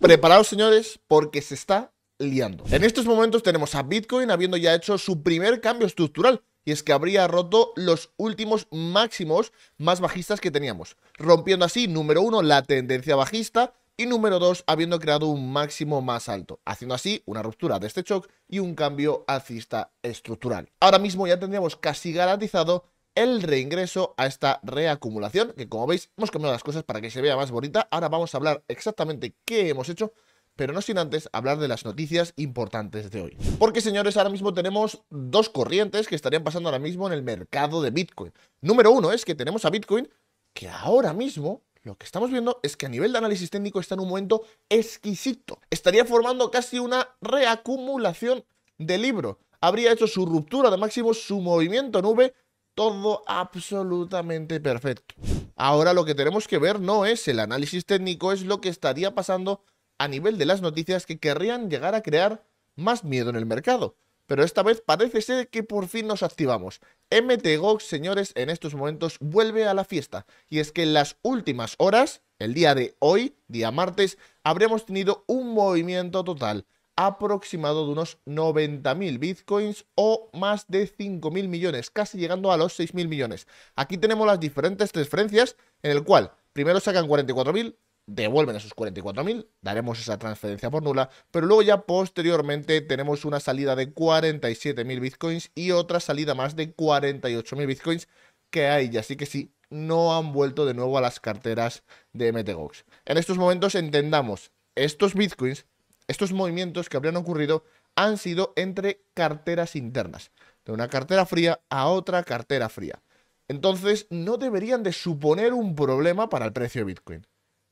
Preparados señores, porque se está liando. En estos momentos tenemos a Bitcoin habiendo ya hecho su primer cambio estructural, y es que habría roto los últimos máximos más bajistas que teníamos, rompiendo así, número uno, la tendencia bajista, y número dos, habiendo creado un máximo más alto, haciendo así una ruptura de este shock y un cambio alcista estructural. Ahora mismo ya tendríamos casi garantizado el reingreso a esta reacumulación, que como veis hemos cambiado las cosas para que se vea más bonita. Ahora vamos a hablar exactamente qué hemos hecho, pero no sin antes hablar de las noticias importantes de hoy. Porque señores, ahora mismo tenemos dos corrientes que estarían pasando ahora mismo en el mercado de Bitcoin. Número uno es que tenemos a Bitcoin que ahora mismo lo que estamos viendo es que a nivel de análisis técnico está en un momento exquisito. Estaría formando casi una reacumulación de libro. Habría hecho su ruptura de máximo, su movimiento nube todo absolutamente perfecto. Ahora lo que tenemos que ver no es el análisis técnico, es lo que estaría pasando a nivel de las noticias que querrían llegar a crear más miedo en el mercado. Pero esta vez parece ser que por fin nos activamos. MTGOX, señores, en estos momentos vuelve a la fiesta. Y es que en las últimas horas, el día de hoy, día martes, habremos tenido un movimiento total aproximado de unos 90.000 bitcoins o más de 5.000 millones, casi llegando a los 6.000 millones. Aquí tenemos las diferentes transferencias en el cual primero sacan 44.000, devuelven esos 44.000, daremos esa transferencia por nula, pero luego ya posteriormente tenemos una salida de 47.000 bitcoins y otra salida más de 48.000 bitcoins que hay, así que sí, no han vuelto de nuevo a las carteras de MTGOX. En estos momentos entendamos, estos bitcoins estos movimientos que habrían ocurrido han sido entre carteras internas, de una cartera fría a otra cartera fría. Entonces, no deberían de suponer un problema para el precio de Bitcoin.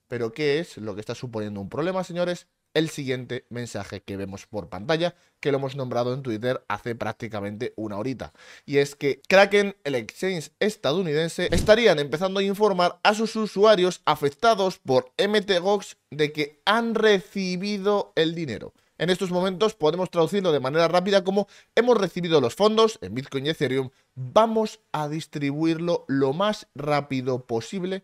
Pero ¿qué es lo que está suponiendo un problema, señores? el siguiente mensaje que vemos por pantalla, que lo hemos nombrado en Twitter hace prácticamente una horita. Y es que Kraken, el exchange estadounidense, estarían empezando a informar a sus usuarios afectados por MTGOX de que han recibido el dinero. En estos momentos podemos traducirlo de manera rápida como hemos recibido los fondos en Bitcoin y Ethereum, vamos a distribuirlo lo más rápido posible,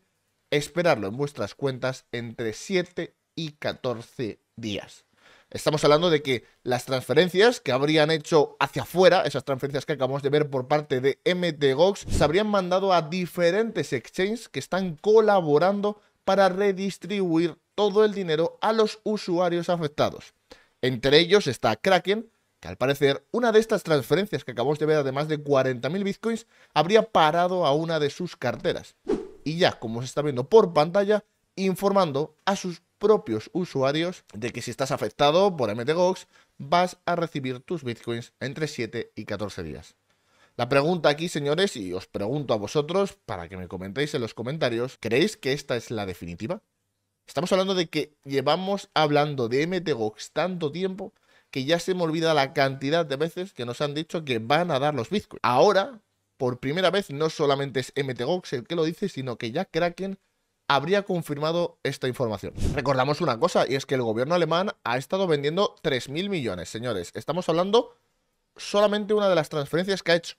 esperarlo en vuestras cuentas entre 7 y 14 días. Estamos hablando de que las transferencias que habrían hecho hacia afuera, esas transferencias que acabamos de ver por parte de MTGOX, se habrían mandado a diferentes exchanges que están colaborando para redistribuir todo el dinero a los usuarios afectados. Entre ellos está Kraken, que al parecer una de estas transferencias que acabamos de ver de más de 40.000 bitcoins habría parado a una de sus carteras. Y ya, como se está viendo por pantalla, informando a sus propios usuarios de que si estás afectado por MTGOX vas a recibir tus bitcoins entre 7 y 14 días. La pregunta aquí, señores, y os pregunto a vosotros para que me comentéis en los comentarios, ¿creéis que esta es la definitiva? Estamos hablando de que llevamos hablando de MTGOX tanto tiempo que ya se me olvida la cantidad de veces que nos han dicho que van a dar los bitcoins. Ahora, por primera vez, no solamente es MTGOX el que lo dice, sino que ya Kraken habría confirmado esta información. Recordamos una cosa, y es que el gobierno alemán ha estado vendiendo 3.000 millones, señores. Estamos hablando solamente una de las transferencias que ha hecho.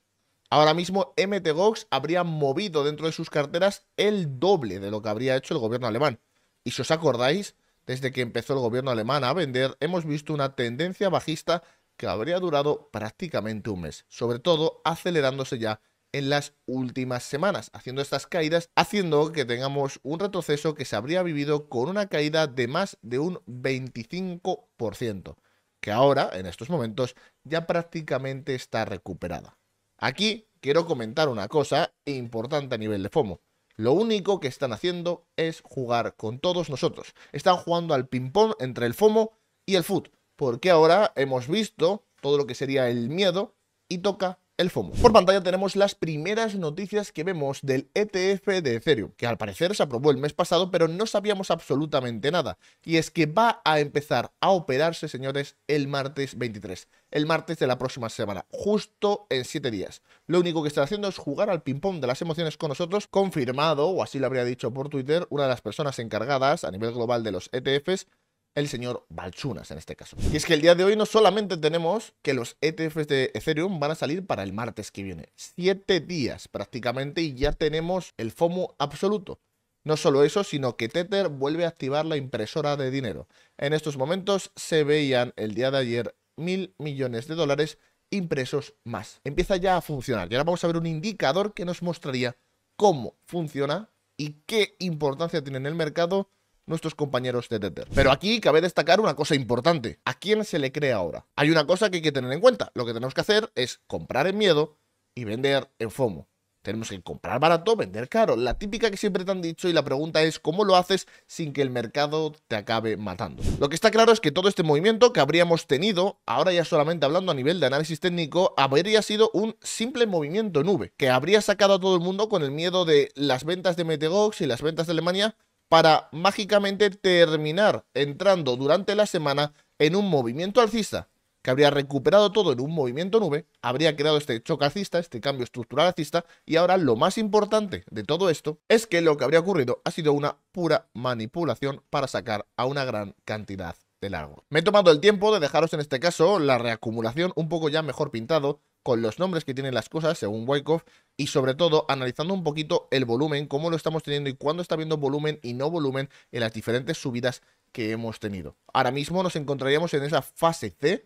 Ahora mismo MTGOX habría movido dentro de sus carteras el doble de lo que habría hecho el gobierno alemán. Y si os acordáis, desde que empezó el gobierno alemán a vender, hemos visto una tendencia bajista que habría durado prácticamente un mes, sobre todo acelerándose ya en las últimas semanas, haciendo estas caídas, haciendo que tengamos un retroceso que se habría vivido con una caída de más de un 25%, que ahora, en estos momentos, ya prácticamente está recuperada. Aquí quiero comentar una cosa importante a nivel de FOMO. Lo único que están haciendo es jugar con todos nosotros. Están jugando al ping-pong entre el FOMO y el FUT, porque ahora hemos visto todo lo que sería el miedo y toca el FOMO. Por pantalla tenemos las primeras noticias que vemos del ETF de Ethereum, que al parecer se aprobó el mes pasado, pero no sabíamos absolutamente nada. Y es que va a empezar a operarse, señores, el martes 23, el martes de la próxima semana, justo en 7 días. Lo único que está haciendo es jugar al ping-pong de las emociones con nosotros, confirmado, o así lo habría dicho por Twitter, una de las personas encargadas a nivel global de los ETFs, el señor Balchunas en este caso. Y es que el día de hoy no solamente tenemos que los ETFs de Ethereum van a salir para el martes que viene, siete días prácticamente y ya tenemos el FOMO absoluto. No solo eso, sino que Tether vuelve a activar la impresora de dinero. En estos momentos se veían el día de ayer mil millones de dólares impresos más. Empieza ya a funcionar. Y ahora vamos a ver un indicador que nos mostraría cómo funciona y qué importancia tiene en el mercado nuestros compañeros de Tether. Pero aquí cabe destacar una cosa importante. ¿A quién se le cree ahora? Hay una cosa que hay que tener en cuenta. Lo que tenemos que hacer es comprar en miedo y vender en FOMO. Tenemos que comprar barato, vender caro. La típica que siempre te han dicho y la pregunta es cómo lo haces sin que el mercado te acabe matando. Lo que está claro es que todo este movimiento que habríamos tenido, ahora ya solamente hablando a nivel de análisis técnico, habría sido un simple movimiento en V, que habría sacado a todo el mundo con el miedo de las ventas de Metegox y las ventas de Alemania para mágicamente terminar entrando durante la semana en un movimiento alcista que habría recuperado todo en un movimiento nube, habría creado este choque alcista, este cambio estructural alcista, y ahora lo más importante de todo esto es que lo que habría ocurrido ha sido una pura manipulación para sacar a una gran cantidad largo. Me he tomado el tiempo de dejaros en este caso la reacumulación un poco ya mejor pintado, con los nombres que tienen las cosas según Wyckoff y sobre todo analizando un poquito el volumen, cómo lo estamos teniendo y cuándo está viendo volumen y no volumen en las diferentes subidas que hemos tenido. Ahora mismo nos encontraríamos en esa fase C,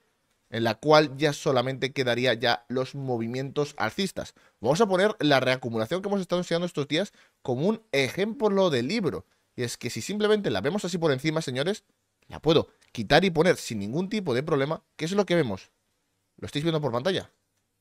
en la cual ya solamente quedaría ya los movimientos alcistas. Vamos a poner la reacumulación que hemos estado enseñando estos días como un ejemplo de libro. Y es que si simplemente la vemos así por encima, señores, la puedo quitar y poner sin ningún tipo de problema, ¿Qué es lo que vemos. Lo estáis viendo por pantalla.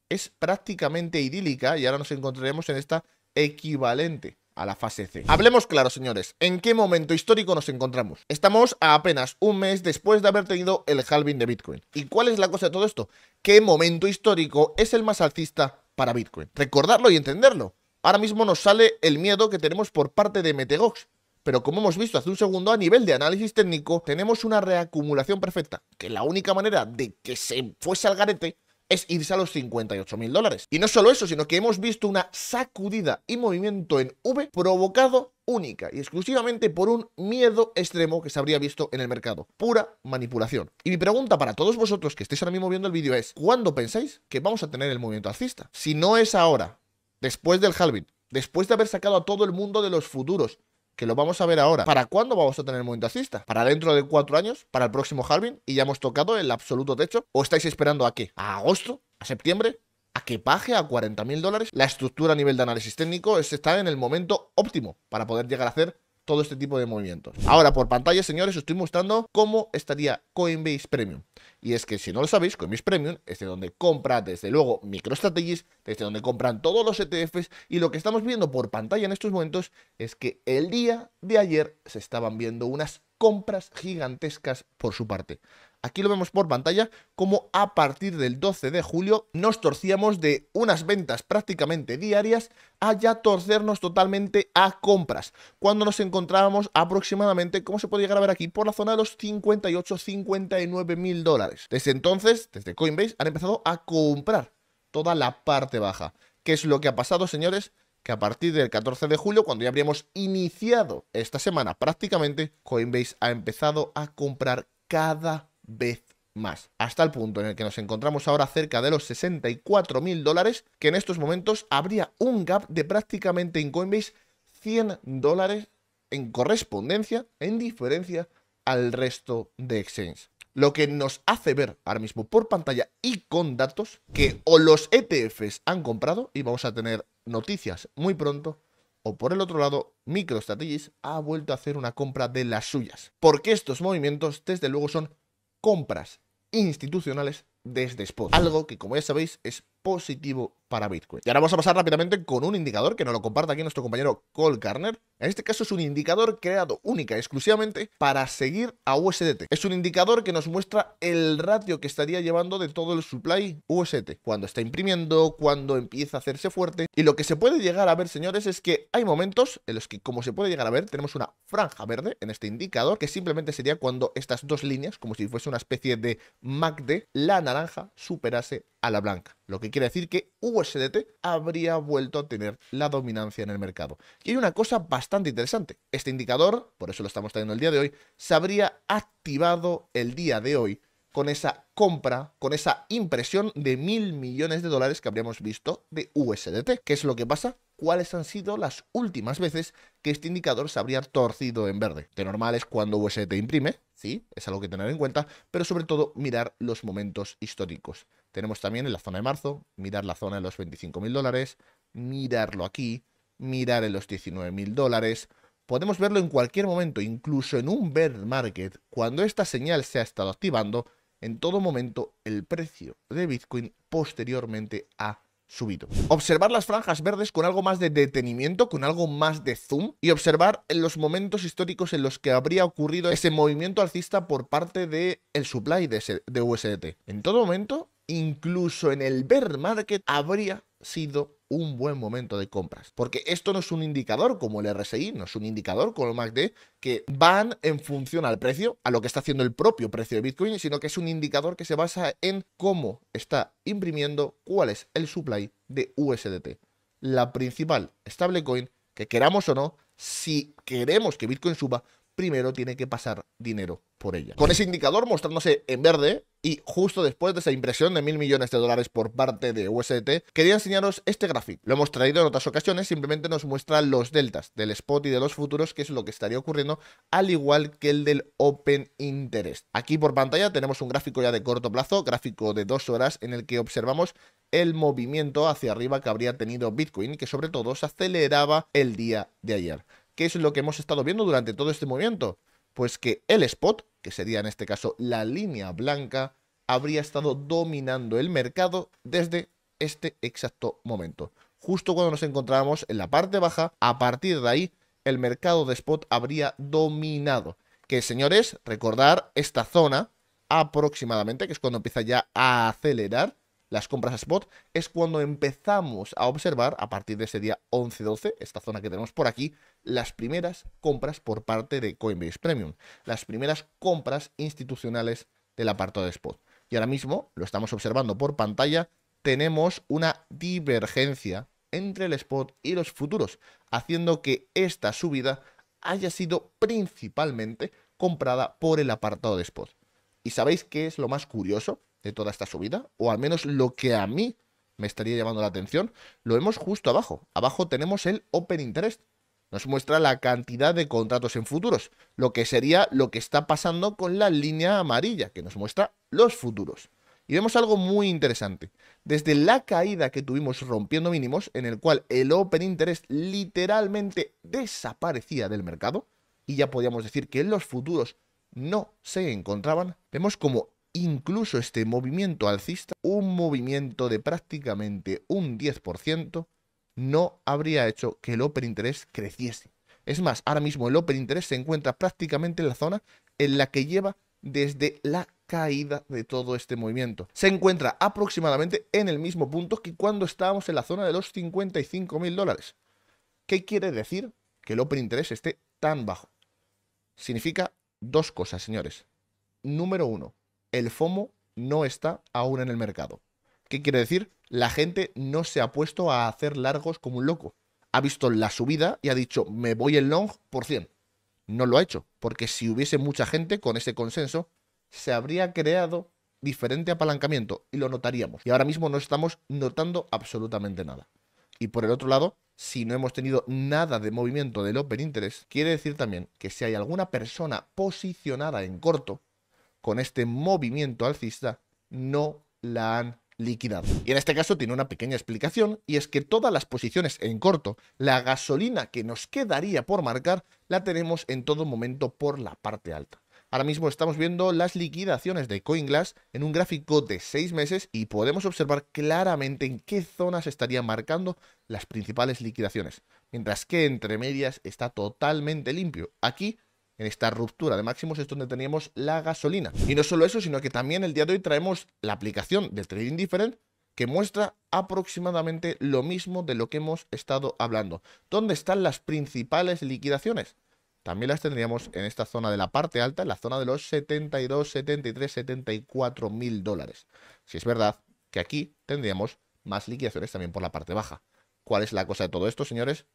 Es prácticamente idílica y ahora nos encontraremos en esta equivalente a la fase C. Hablemos claro, señores, ¿en qué momento histórico nos encontramos? Estamos a apenas un mes después de haber tenido el halving de Bitcoin. ¿Y cuál es la cosa de todo esto? ¿Qué momento histórico es el más alcista para Bitcoin? Recordarlo y entenderlo. Ahora mismo nos sale el miedo que tenemos por parte de Metegox, pero como hemos visto hace un segundo, a nivel de análisis técnico, tenemos una reacumulación perfecta, que la única manera de que se fuese al garete es irse a los 58 mil dólares. Y no solo eso, sino que hemos visto una sacudida y movimiento en V provocado única y exclusivamente por un miedo extremo que se habría visto en el mercado. Pura manipulación. Y mi pregunta para todos vosotros que estéis ahora mismo viendo el vídeo es, ¿cuándo pensáis que vamos a tener el movimiento alcista? Si no es ahora, después del halving, después de haber sacado a todo el mundo de los futuros, que lo vamos a ver ahora. ¿Para cuándo vamos a tener movimiento alcista? ¿Para dentro de cuatro años? ¿Para el próximo halving? ¿Y ya hemos tocado el absoluto techo? ¿O estáis esperando a qué? ¿A agosto? ¿A septiembre? a que paje a 40.000 dólares, la estructura a nivel de análisis técnico este está en el momento óptimo para poder llegar a hacer todo este tipo de movimientos. Ahora por pantalla, señores, os estoy mostrando cómo estaría Coinbase Premium. Y es que si no lo sabéis, Coinbase Premium es de donde compra desde luego MicroStrategies, desde donde compran todos los ETFs y lo que estamos viendo por pantalla en estos momentos es que el día de ayer se estaban viendo unas compras gigantescas por su parte. Aquí lo vemos por pantalla, como a partir del 12 de julio nos torcíamos de unas ventas prácticamente diarias a ya torcernos totalmente a compras, cuando nos encontrábamos aproximadamente, como se puede llegar a ver aquí, por la zona de los 58-59 mil dólares. Desde entonces, desde Coinbase, han empezado a comprar toda la parte baja. ¿Qué es lo que ha pasado, señores? que a partir del 14 de julio, cuando ya habríamos iniciado esta semana prácticamente, Coinbase ha empezado a comprar cada vez más, hasta el punto en el que nos encontramos ahora cerca de los 64 mil dólares, que en estos momentos habría un gap de prácticamente en Coinbase 100 dólares en correspondencia, en diferencia al resto de exchanges. Lo que nos hace ver ahora mismo por pantalla y con datos que o los ETFs han comprado y vamos a tener noticias muy pronto, o por el otro lado, MicroStrategy ha vuelto a hacer una compra de las suyas. Porque estos movimientos, desde luego, son compras institucionales desde Spot. Algo que, como ya sabéis, es positivo para Bitcoin. Y ahora vamos a pasar rápidamente con un indicador que nos lo comparte aquí nuestro compañero Cole Garner. En este caso es un indicador creado única y exclusivamente para seguir a USDT. Es un indicador que nos muestra el ratio que estaría llevando de todo el supply USDT. Cuando está imprimiendo, cuando empieza a hacerse fuerte. Y lo que se puede llegar a ver, señores, es que hay momentos en los que, como se puede llegar a ver, tenemos una franja verde en este indicador que simplemente sería cuando estas dos líneas, como si fuese una especie de MACD, la naranja superase a la blanca. Lo que quiere decir que USDT habría vuelto a tener la dominancia en el mercado. Y hay una cosa bastante interesante. Este indicador, por eso lo estamos teniendo el día de hoy, se habría activado el día de hoy con esa compra, con esa impresión de mil millones de dólares que habríamos visto de USDT. ¿Qué es lo que pasa? cuáles han sido las últimas veces que este indicador se habría torcido en verde. De normal es cuando USDT imprime, sí, es algo que tener en cuenta, pero sobre todo mirar los momentos históricos. Tenemos también en la zona de marzo, mirar la zona de los 25.000 dólares, mirarlo aquí, mirar en los 19.000 dólares. Podemos verlo en cualquier momento, incluso en un bear market. Cuando esta señal se ha estado activando, en todo momento el precio de Bitcoin posteriormente ha subido. Observar las franjas verdes con algo más de detenimiento, con algo más de zoom y observar en los momentos históricos en los que habría ocurrido ese movimiento alcista por parte del el supply de, de USDT. En todo momento incluso en el bear market habría sido un buen momento de compras. Porque esto no es un indicador como el RSI, no es un indicador como el MACD, que van en función al precio, a lo que está haciendo el propio precio de Bitcoin, sino que es un indicador que se basa en cómo está imprimiendo cuál es el supply de USDT. La principal stablecoin, que queramos o no, si queremos que Bitcoin suba, primero tiene que pasar dinero por ella. Con ese indicador mostrándose en verde, y justo después de esa impresión de mil millones de dólares por parte de USDT, quería enseñaros este gráfico. Lo hemos traído en otras ocasiones, simplemente nos muestra los deltas del spot y de los futuros, que es lo que estaría ocurriendo, al igual que el del Open Interest. Aquí por pantalla tenemos un gráfico ya de corto plazo, gráfico de dos horas, en el que observamos el movimiento hacia arriba que habría tenido Bitcoin, que sobre todo se aceleraba el día de ayer. ¿Qué es lo que hemos estado viendo durante todo este movimiento? Pues que el spot que sería en este caso la línea blanca, habría estado dominando el mercado desde este exacto momento. Justo cuando nos encontrábamos en la parte baja, a partir de ahí el mercado de spot habría dominado. Que señores, recordar esta zona aproximadamente, que es cuando empieza ya a acelerar, las compras a spot, es cuando empezamos a observar, a partir de ese día 11-12, esta zona que tenemos por aquí, las primeras compras por parte de Coinbase Premium, las primeras compras institucionales del apartado de spot. Y ahora mismo, lo estamos observando por pantalla, tenemos una divergencia entre el spot y los futuros, haciendo que esta subida haya sido principalmente comprada por el apartado de spot. ¿Y sabéis qué es lo más curioso? toda esta subida, o al menos lo que a mí me estaría llamando la atención, lo vemos justo abajo. Abajo tenemos el Open Interest. Nos muestra la cantidad de contratos en futuros, lo que sería lo que está pasando con la línea amarilla, que nos muestra los futuros. Y vemos algo muy interesante. Desde la caída que tuvimos rompiendo mínimos, en el cual el Open Interest literalmente desaparecía del mercado, y ya podíamos decir que los futuros no se encontraban, vemos como incluso este movimiento alcista, un movimiento de prácticamente un 10%, no habría hecho que el Open Interest creciese. Es más, ahora mismo el Open Interest se encuentra prácticamente en la zona en la que lleva desde la caída de todo este movimiento. Se encuentra aproximadamente en el mismo punto que cuando estábamos en la zona de los 55 mil dólares. ¿Qué quiere decir que el Open Interest esté tan bajo? Significa dos cosas, señores. Número uno, el FOMO no está aún en el mercado. ¿Qué quiere decir? La gente no se ha puesto a hacer largos como un loco. Ha visto la subida y ha dicho, me voy el long por 100. No lo ha hecho, porque si hubiese mucha gente con ese consenso, se habría creado diferente apalancamiento y lo notaríamos. Y ahora mismo no estamos notando absolutamente nada. Y por el otro lado, si no hemos tenido nada de movimiento del Open Interest, quiere decir también que si hay alguna persona posicionada en corto, con este movimiento alcista no la han liquidado. Y en este caso tiene una pequeña explicación y es que todas las posiciones en corto, la gasolina que nos quedaría por marcar, la tenemos en todo momento por la parte alta. Ahora mismo estamos viendo las liquidaciones de CoinGlass en un gráfico de 6 meses y podemos observar claramente en qué zonas estarían marcando las principales liquidaciones, mientras que entre medias está totalmente limpio. Aquí en esta ruptura de máximos es donde teníamos la gasolina. Y no solo eso, sino que también el día de hoy traemos la aplicación del Trading Different que muestra aproximadamente lo mismo de lo que hemos estado hablando. ¿Dónde están las principales liquidaciones? También las tendríamos en esta zona de la parte alta, en la zona de los 72, 73, 74 mil dólares. Si es verdad que aquí tendríamos más liquidaciones también por la parte baja. ¿Cuál es la cosa de todo esto, señores?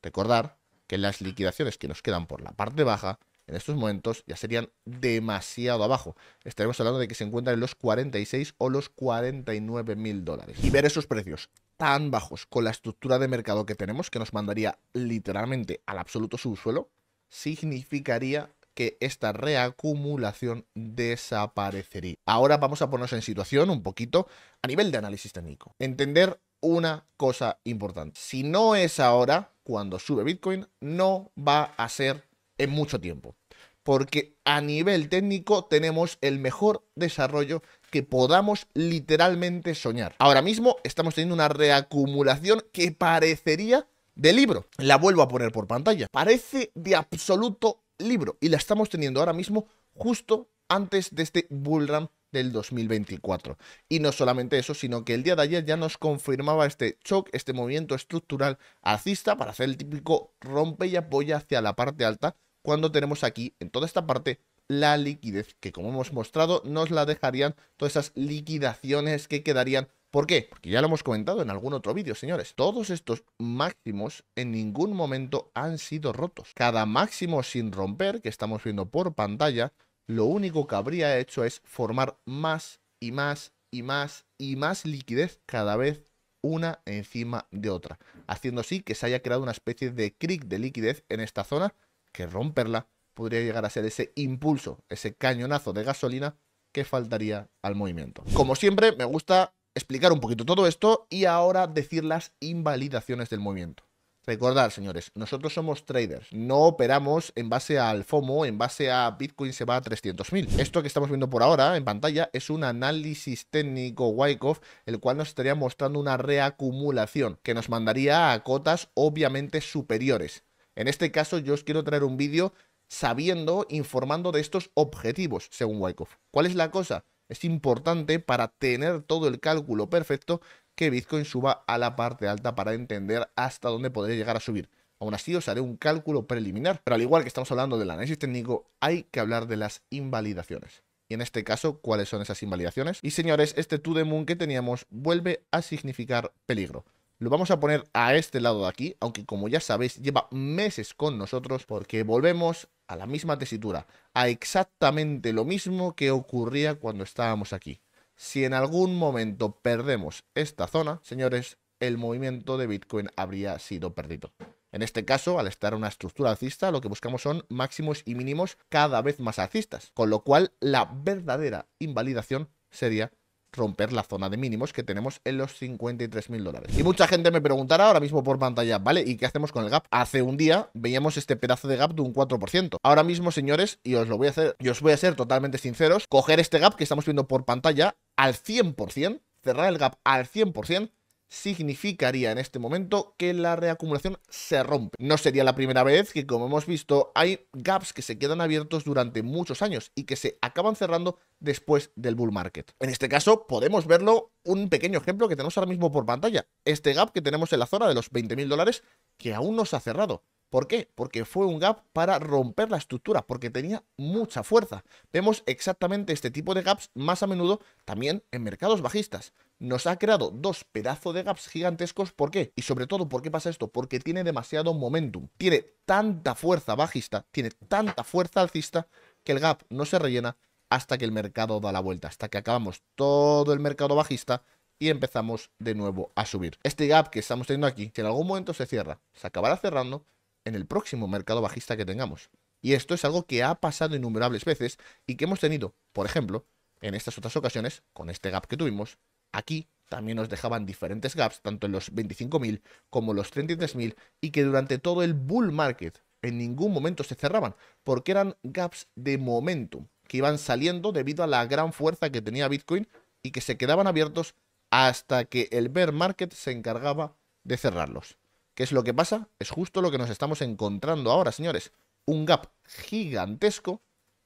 Recordar que las liquidaciones que nos quedan por la parte baja en estos momentos ya serían demasiado abajo. Estaremos hablando de que se encuentran en los 46 o los 49 mil dólares. Y ver esos precios tan bajos con la estructura de mercado que tenemos, que nos mandaría literalmente al absoluto subsuelo, significaría que esta reacumulación desaparecería. Ahora vamos a ponernos en situación un poquito a nivel de análisis técnico. Entender una cosa importante. Si no es ahora cuando sube Bitcoin, no va a ser en mucho tiempo. Porque a nivel técnico tenemos el mejor desarrollo que podamos literalmente soñar. Ahora mismo estamos teniendo una reacumulación que parecería de libro. La vuelvo a poner por pantalla. Parece de absoluto libro y la estamos teniendo ahora mismo justo antes de este bull del 2024. Y no solamente eso, sino que el día de ayer ya nos confirmaba este shock, este movimiento estructural alcista para hacer el típico rompe y apoya hacia la parte alta cuando tenemos aquí, en toda esta parte, la liquidez, que como hemos mostrado, nos la dejarían todas esas liquidaciones que quedarían. ¿Por qué? Porque ya lo hemos comentado en algún otro vídeo, señores. Todos estos máximos en ningún momento han sido rotos. Cada máximo sin romper, que estamos viendo por pantalla, lo único que habría hecho es formar más y más y más y más liquidez cada vez una encima de otra, haciendo así que se haya creado una especie de crick de liquidez en esta zona que romperla podría llegar a ser ese impulso, ese cañonazo de gasolina que faltaría al movimiento. Como siempre, me gusta explicar un poquito todo esto y ahora decir las invalidaciones del movimiento. Recordad, señores, nosotros somos traders, no operamos en base al FOMO, en base a Bitcoin se va a 300.000. Esto que estamos viendo por ahora en pantalla es un análisis técnico Wyckoff, el cual nos estaría mostrando una reacumulación que nos mandaría a cotas obviamente superiores en este caso yo os quiero traer un vídeo sabiendo, informando de estos objetivos, según Wyckoff. ¿Cuál es la cosa? Es importante para tener todo el cálculo perfecto que Bitcoin suba a la parte alta para entender hasta dónde podría llegar a subir. Aún así os haré un cálculo preliminar, pero al igual que estamos hablando del análisis técnico, hay que hablar de las invalidaciones. Y en este caso, ¿cuáles son esas invalidaciones? Y señores, este to the moon que teníamos vuelve a significar peligro. Lo vamos a poner a este lado de aquí, aunque como ya sabéis, lleva meses con nosotros porque volvemos a la misma tesitura, a exactamente lo mismo que ocurría cuando estábamos aquí. Si en algún momento perdemos esta zona, señores, el movimiento de Bitcoin habría sido perdido. En este caso, al estar una estructura alcista, lo que buscamos son máximos y mínimos cada vez más alcistas, con lo cual la verdadera invalidación sería romper la zona de mínimos que tenemos en los 53.000 dólares. Y mucha gente me preguntará ahora mismo por pantalla, ¿vale? ¿Y qué hacemos con el gap? Hace un día veíamos este pedazo de gap de un 4%. Ahora mismo, señores, y os lo voy a hacer, y os voy a ser totalmente sinceros, coger este gap que estamos viendo por pantalla al 100%, cerrar el gap al 100%, significaría en este momento que la reacumulación se rompe. No sería la primera vez que, como hemos visto, hay gaps que se quedan abiertos durante muchos años y que se acaban cerrando después del bull market. En este caso, podemos verlo un pequeño ejemplo que tenemos ahora mismo por pantalla. Este gap que tenemos en la zona de los 20.000 dólares que aún no se ha cerrado. ¿Por qué? Porque fue un gap para romper la estructura, porque tenía mucha fuerza. Vemos exactamente este tipo de gaps más a menudo también en mercados bajistas. Nos ha creado dos pedazos de gaps gigantescos. ¿Por qué? Y sobre todo, ¿por qué pasa esto? Porque tiene demasiado momentum. Tiene tanta fuerza bajista, tiene tanta fuerza alcista, que el gap no se rellena hasta que el mercado da la vuelta, hasta que acabamos todo el mercado bajista y empezamos de nuevo a subir. Este gap que estamos teniendo aquí, que en algún momento se cierra, se acabará cerrando en el próximo mercado bajista que tengamos. Y esto es algo que ha pasado innumerables veces y que hemos tenido, por ejemplo, en estas otras ocasiones, con este gap que tuvimos, aquí también nos dejaban diferentes gaps, tanto en los 25.000 como los 33.000, y que durante todo el bull market en ningún momento se cerraban, porque eran gaps de momentum, que iban saliendo debido a la gran fuerza que tenía Bitcoin y que se quedaban abiertos hasta que el bear market se encargaba de cerrarlos. ¿Qué es lo que pasa? Es justo lo que nos estamos encontrando ahora, señores. Un gap gigantesco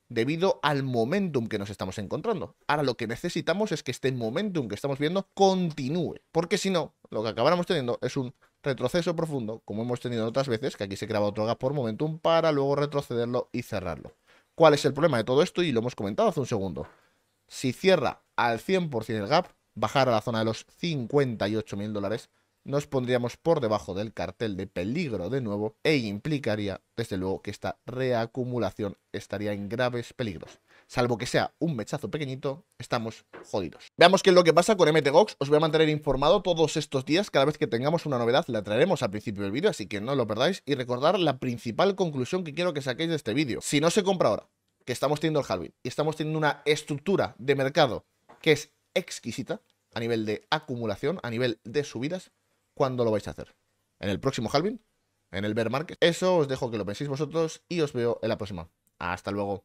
debido al momentum que nos estamos encontrando. Ahora lo que necesitamos es que este momentum que estamos viendo continúe. Porque si no, lo que acabáramos teniendo es un retroceso profundo, como hemos tenido otras veces, que aquí se creaba otro gap por momentum para luego retrocederlo y cerrarlo. ¿Cuál es el problema de todo esto? Y lo hemos comentado hace un segundo. Si cierra al 100% el gap, bajar a la zona de los 58.000 mil dólares nos pondríamos por debajo del cartel de peligro de nuevo e implicaría, desde luego, que esta reacumulación estaría en graves peligros. Salvo que sea un mechazo pequeñito, estamos jodidos. Veamos qué es lo que pasa con MTGOX. Os voy a mantener informado todos estos días. Cada vez que tengamos una novedad la traeremos al principio del vídeo, así que no lo perdáis. Y recordar la principal conclusión que quiero que saquéis de este vídeo. Si no se compra ahora, que estamos teniendo el halving y estamos teniendo una estructura de mercado que es exquisita a nivel de acumulación, a nivel de subidas, cuándo lo vais a hacer. ¿En el próximo Halvin? ¿En el bear market? Eso os dejo que lo penséis vosotros y os veo en la próxima. Hasta luego.